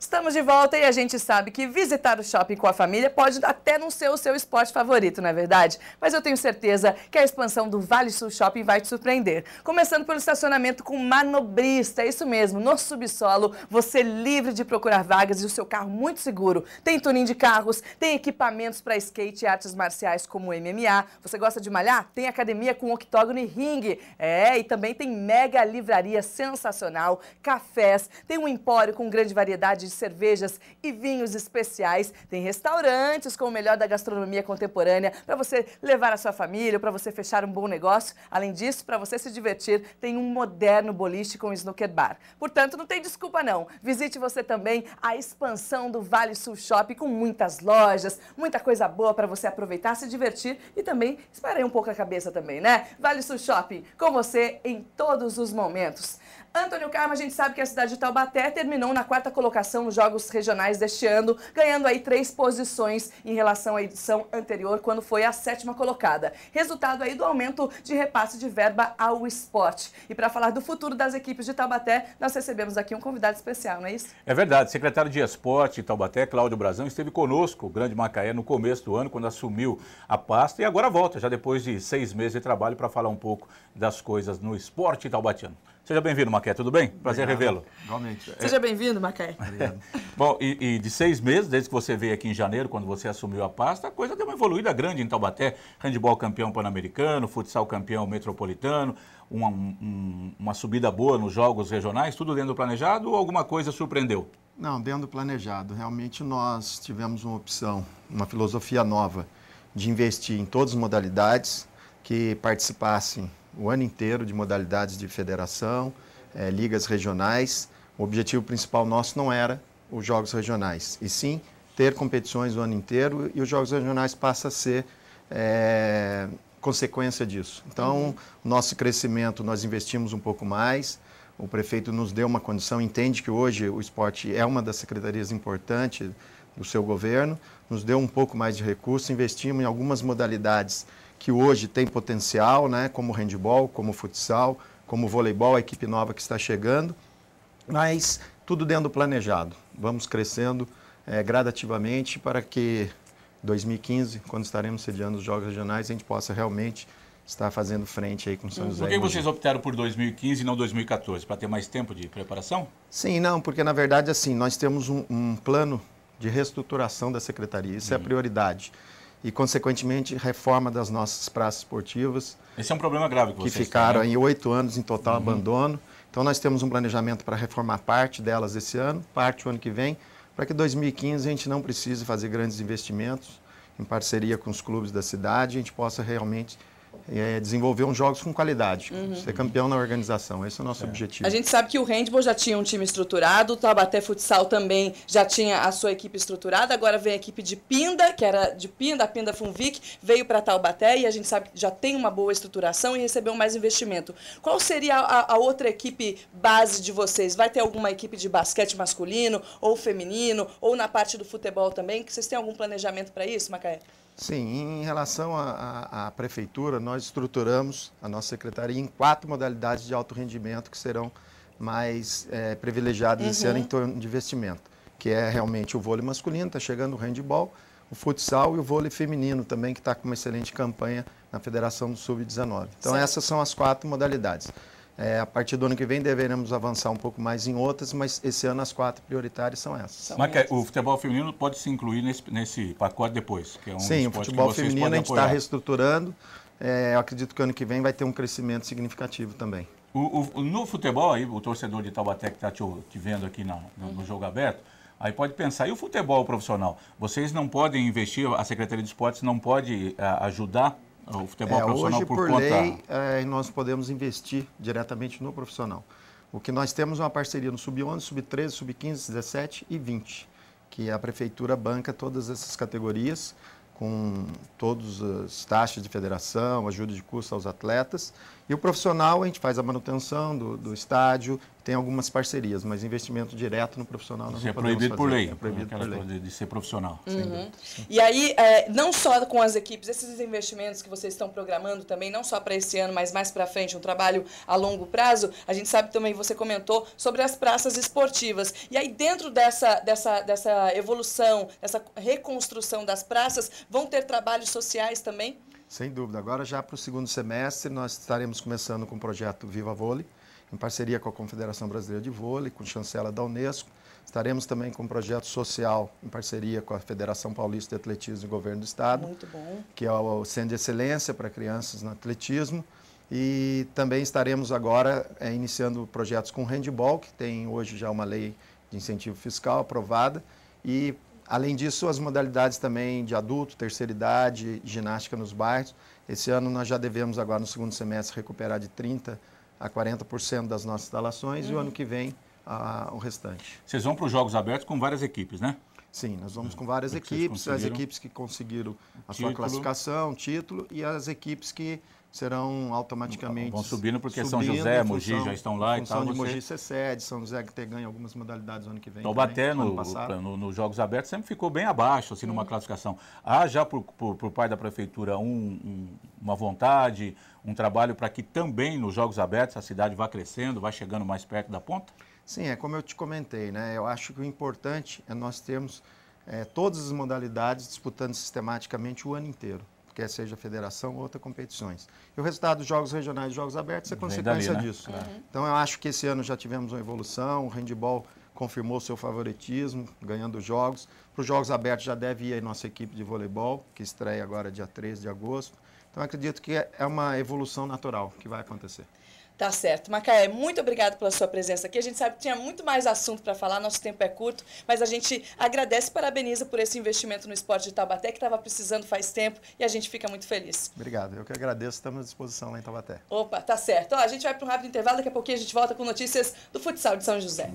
Estamos de volta e a gente sabe que visitar o shopping com a família pode até não ser o seu esporte favorito, não é verdade? Mas eu tenho certeza que a expansão do Vale Sul Shopping vai te surpreender. Começando pelo estacionamento com manobrista, é isso mesmo, no subsolo, você é livre de procurar vagas e o seu carro muito seguro. Tem tuning de carros, tem equipamentos para skate e artes marciais como MMA. Você gosta de malhar? Tem academia com octógono e ringue. É, e também tem mega livraria sensacional, cafés, tem um empório com grande variedade de cervejas e vinhos especiais. Tem restaurantes com o melhor da gastronomia contemporânea para você levar a sua família, para você fechar um bom negócio. Além disso, para você se divertir, tem um moderno boliche com snooker bar. Portanto, não tem desculpa não. Visite você também a expansão do Vale Sul Shop com muitas lojas, muita coisa boa para você aproveitar, se divertir e também esparei um pouco a cabeça também, né? Vale Sul Shopping, com você em todos os momentos. Antônio Carmo, a gente sabe que a cidade de Taubaté terminou na quarta colocação são os jogos regionais deste ano, ganhando aí três posições em relação à edição anterior, quando foi a sétima colocada. Resultado aí do aumento de repasse de verba ao esporte. E para falar do futuro das equipes de Taubaté, nós recebemos aqui um convidado especial, não é isso? É verdade. Secretário de Esporte de Taubaté, Cláudio Brazão, esteve conosco, o Grande Macaé, no começo do ano, quando assumiu a pasta e agora volta, já depois de seis meses de trabalho, para falar um pouco das coisas no esporte taubatiano. Seja bem-vindo, Maquia, tudo bem? Prazer revê-lo. Igualmente. Seja é. bem-vindo, Maquia. Bom, e, e, de seis meses, desde que você veio aqui em janeiro, quando você assumiu a pasta, a coisa deu uma evoluída grande em Taubaté. Handball campeão pan-americano, futsal campeão metropolitano, uma, um, uma subida boa nos jogos regionais, tudo dentro do planejado ou alguma coisa surpreendeu? Não, dentro do planejado. Realmente nós tivemos uma opção, uma filosofia nova de investir em todas as modalidades que participassem o ano inteiro de modalidades de federação, é, ligas regionais. O objetivo principal nosso não era os jogos regionais, e sim ter competições o ano inteiro e os jogos regionais passa a ser é, consequência disso. Então, uhum. nosso crescimento nós investimos um pouco mais. O prefeito nos deu uma condição, entende que hoje o esporte é uma das secretarias importantes do seu governo, nos deu um pouco mais de recurso, investimos em algumas modalidades que hoje tem potencial, né, como handball, como futsal, como voleibol, a equipe nova que está chegando, mas tudo dentro do planejado. Vamos crescendo é, gradativamente para que 2015, quando estaremos sediando os Jogos Regionais, a gente possa realmente estar fazendo frente aí com São José. Por que vocês optaram por 2015 e não 2014? Para ter mais tempo de preparação? Sim, não, porque na verdade assim, nós temos um, um plano de reestruturação da secretaria, isso é a uhum. prioridade e, consequentemente, reforma das nossas praças esportivas. Esse é um problema grave que, que ficaram têm, né? em oito anos em total uhum. abandono. Então, nós temos um planejamento para reformar parte delas esse ano, parte o ano que vem, para que 2015 a gente não precise fazer grandes investimentos em parceria com os clubes da cidade, a gente possa realmente é, desenvolver uns jogos com qualidade, uhum. ser campeão na organização. Esse é o nosso é. objetivo. A gente sabe que o handball já tinha um time estruturado, o Tabaté Futsal também já tinha a sua equipe estruturada, agora vem a equipe de Pinda, que era de Pinda, a Pinda Funvic, veio para Taubaté e a gente sabe que já tem uma boa estruturação e recebeu mais investimento. Qual seria a, a outra equipe base de vocês? Vai ter alguma equipe de basquete masculino ou feminino, ou na parte do futebol também? Que vocês têm algum planejamento para isso, Macaé? Sim, em relação à prefeitura, nós estruturamos a nossa secretaria em quatro modalidades de alto rendimento que serão mais é, privilegiadas uhum. esse ano em uhum. torno de investimento, que é realmente o vôlei masculino, está chegando o handball, o futsal e o vôlei feminino também, que está com uma excelente campanha na Federação do Sub-19. Então, certo. essas são as quatro modalidades. É, a partir do ano que vem deveremos avançar um pouco mais em outras, mas esse ano as quatro prioritárias são essas. São é, essas. o futebol feminino pode se incluir nesse, nesse pacote depois? Que é um Sim, o futebol feminino a gente está reestruturando. É, eu acredito que ano que vem vai ter um crescimento significativo também. O, o, no futebol, aí, o torcedor de Taubaté que está te, te, vendo aqui na, no, no jogo aberto, Aí pode pensar, e o futebol profissional? Vocês não podem investir, a Secretaria de Esportes não pode a, é, ajudar o futebol é, profissional hoje, por, por conta... lei, é, nós podemos investir diretamente no profissional. O que nós temos é uma parceria no sub-11, sub-13, sub-15, 17 e 20, que a prefeitura banca todas essas categorias com todas as taxas de federação, ajuda de custo aos atletas. E o profissional, a gente faz a manutenção do, do estádio, tem algumas parcerias, mas investimento direto no profissional não Isso é proibido por lei. É proibido por lei. De ser profissional. Uhum. E aí, é, não só com as equipes, esses investimentos que vocês estão programando também, não só para esse ano, mas mais para frente, um trabalho a longo prazo, a gente sabe também, você comentou, sobre as praças esportivas. E aí, dentro dessa, dessa, dessa evolução, dessa reconstrução das praças, vão ter trabalhos sociais também? Sem dúvida. Agora, já para o segundo semestre, nós estaremos começando com o projeto Viva Vôlei, em parceria com a Confederação Brasileira de Vôlei, com chancela da Unesco. Estaremos também com um projeto social em parceria com a Federação Paulista de Atletismo e Governo do Estado, Muito bom. que é o Centro de Excelência para Crianças no Atletismo. E também estaremos agora é, iniciando projetos com handball, que tem hoje já uma lei de incentivo fiscal aprovada. E, além disso, as modalidades também de adulto, terceira idade, ginástica nos bairros. Esse ano nós já devemos, agora no segundo semestre, recuperar de 30 a 40% das nossas instalações uhum. e o uhum. ano que vem a, o restante. Vocês vão para os Jogos Abertos com várias equipes, né? Sim, nós vamos é. com várias equipes, as equipes que conseguiram a título. sua classificação, título, e as equipes que serão automaticamente. Vão subindo porque subindo, São José, função, Mogi já estão lá e tal. São você... Mogi ser sede, São José que ganho algumas modalidades no ano que vem. Taubaté, nos no, Jogos Abertos, sempre ficou bem abaixo, assim, numa classificação. Há já por, por, por pai da prefeitura um, um, uma vontade, um trabalho para que também nos Jogos Abertos a cidade vá crescendo, vá chegando mais perto da ponta? Sim, é como eu te comentei, né? Eu acho que o importante é nós termos é, todas as modalidades disputando sistematicamente o ano inteiro, quer seja federação ou outras competições. E o resultado dos Jogos Regionais e Jogos Abertos é Vem consequência dali, né? disso. Né? Uhum. Então eu acho que esse ano já tivemos uma evolução, o handball confirmou seu favoritismo, ganhando jogos. Para os Jogos Abertos já deve ir a nossa equipe de voleibol, que estreia agora dia 13 de agosto. Então acredito que é uma evolução natural que vai acontecer. Tá certo. Macaé, muito obrigado pela sua presença aqui. A gente sabe que tinha muito mais assunto para falar, nosso tempo é curto, mas a gente agradece e parabeniza por esse investimento no esporte de Taubaté, que estava precisando faz tempo e a gente fica muito feliz. Obrigado, eu que agradeço, estamos à disposição lá em Taubaté. Opa, tá certo. Ó, a gente vai para um rápido intervalo, daqui a pouquinho a gente volta com notícias do futsal de São José.